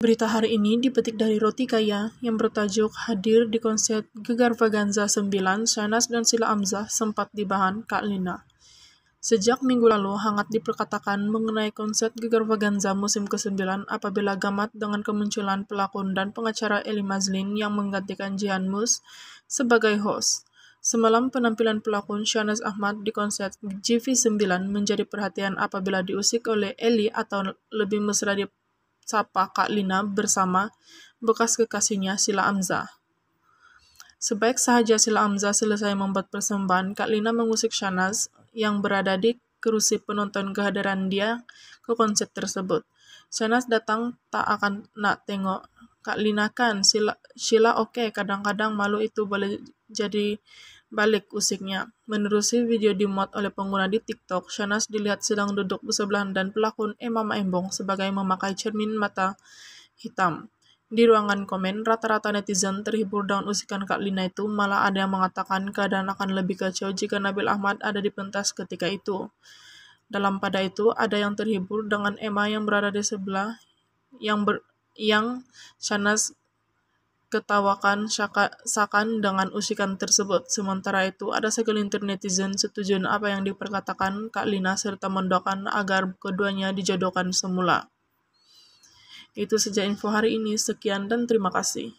Berita hari ini dipetik dari Roti Kaya yang bertajuk Hadir di konser Gegar Vaganza 9, Shanas dan Sila Amzah sempat dibahan Kak Lina. Sejak minggu lalu, hangat diperkatakan mengenai konser Gegar Vaganza musim ke-9 apabila gamat dengan kemunculan pelakon dan pengacara Eli Mazlin yang menggantikan Jihan Mus sebagai host. Semalam penampilan pelakon Shanas Ahmad di konser GV9 menjadi perhatian apabila diusik oleh Eli atau lebih mesra sapa Kak Lina bersama bekas kekasihnya Sila Amza. Sebaik sahaja Sila Amza selesai membuat persembahan, Kak Lina mengusik Shanaz yang berada di kerusi penonton kehadiran dia ke konsep tersebut. Shanaz datang tak akan nak tengok. Kak Lina kan, Sila, Sila oke, okay, kadang-kadang malu itu boleh jadi Balik usiknya. Menerusi video dimuat oleh pengguna di TikTok, Shanas dilihat sedang duduk bersebelahan dan pelakon Emma Maembong sebagai memakai cermin mata hitam. Di ruangan komen, rata-rata netizen terhibur dengan usikan Kak Lina itu, malah ada yang mengatakan keadaan akan lebih kacau jika Nabil Ahmad ada di pentas ketika itu. Dalam pada itu, ada yang terhibur dengan Emma yang berada di sebelah, yang ber, yang Shanas ketawakan saka, sakan dengan usikan tersebut. Sementara itu, ada segelintir netizen setuju apa yang diperkatakan Kak Lina serta mendoakan agar keduanya dijodohkan semula. Itu saja info hari ini. Sekian dan terima kasih.